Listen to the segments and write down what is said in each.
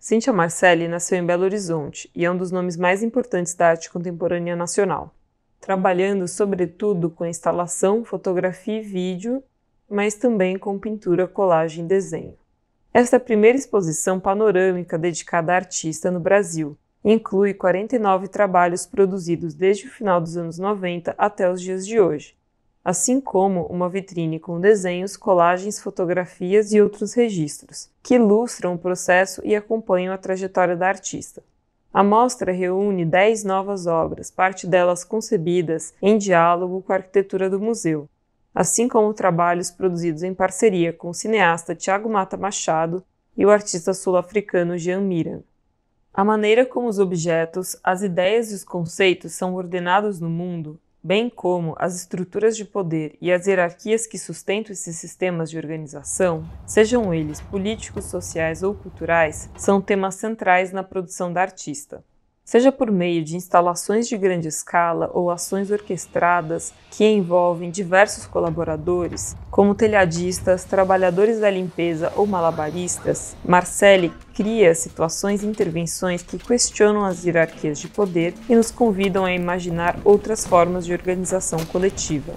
Cintia Marcelli nasceu em Belo Horizonte e é um dos nomes mais importantes da arte contemporânea nacional, trabalhando sobretudo com instalação, fotografia e vídeo, mas também com pintura, colagem e desenho. Esta é a primeira exposição panorâmica dedicada à artista no Brasil e inclui 49 trabalhos produzidos desde o final dos anos 90 até os dias de hoje, assim como uma vitrine com desenhos, colagens, fotografias e outros registros, que ilustram o processo e acompanham a trajetória da artista. A mostra reúne 10 novas obras, parte delas concebidas em diálogo com a arquitetura do museu, assim como trabalhos produzidos em parceria com o cineasta Tiago Mata Machado e o artista sul-africano Jean Miran. A maneira como os objetos, as ideias e os conceitos são ordenados no mundo bem como as estruturas de poder e as hierarquias que sustentam esses sistemas de organização, sejam eles políticos, sociais ou culturais, são temas centrais na produção da artista seja por meio de instalações de grande escala ou ações orquestradas que envolvem diversos colaboradores, como telhadistas, trabalhadores da limpeza ou malabaristas, Marcelli cria situações e intervenções que questionam as hierarquias de poder e nos convidam a imaginar outras formas de organização coletiva.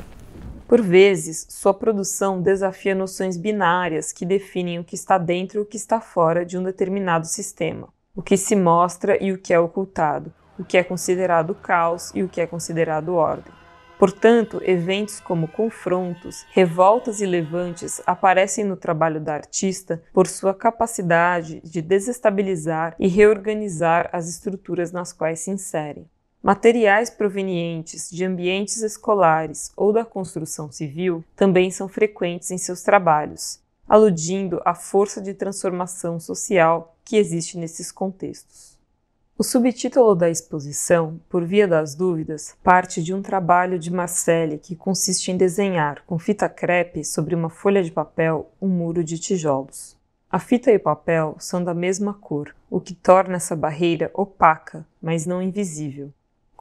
Por vezes, sua produção desafia noções binárias que definem o que está dentro e o que está fora de um determinado sistema o que se mostra e o que é ocultado, o que é considerado caos e o que é considerado ordem. Portanto, eventos como confrontos, revoltas e levantes aparecem no trabalho da artista por sua capacidade de desestabilizar e reorganizar as estruturas nas quais se insere. Materiais provenientes de ambientes escolares ou da construção civil também são frequentes em seus trabalhos, aludindo à força de transformação social que existe nesses contextos. O subtítulo da exposição, Por Via das Dúvidas, parte de um trabalho de Marcelli que consiste em desenhar com fita crepe sobre uma folha de papel um muro de tijolos. A fita e o papel são da mesma cor, o que torna essa barreira opaca, mas não invisível.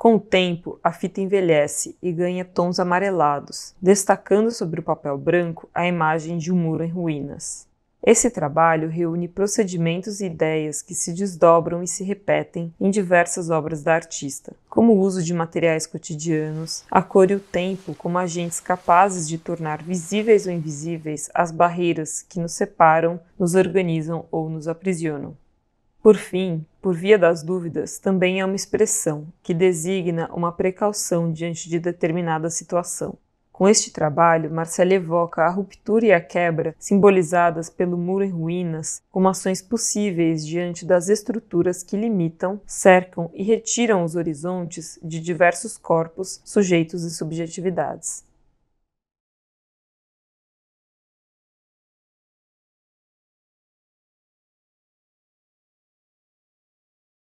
Com o tempo, a fita envelhece e ganha tons amarelados, destacando sobre o papel branco a imagem de um muro em ruínas. Esse trabalho reúne procedimentos e ideias que se desdobram e se repetem em diversas obras da artista, como o uso de materiais cotidianos, a cor e o tempo como agentes capazes de tornar visíveis ou invisíveis as barreiras que nos separam, nos organizam ou nos aprisionam. Por fim, por via das dúvidas, também é uma expressão que designa uma precaução diante de determinada situação. Com este trabalho, Marcelo evoca a ruptura e a quebra simbolizadas pelo muro em ruínas como ações possíveis diante das estruturas que limitam, cercam e retiram os horizontes de diversos corpos, sujeitos e subjetividades.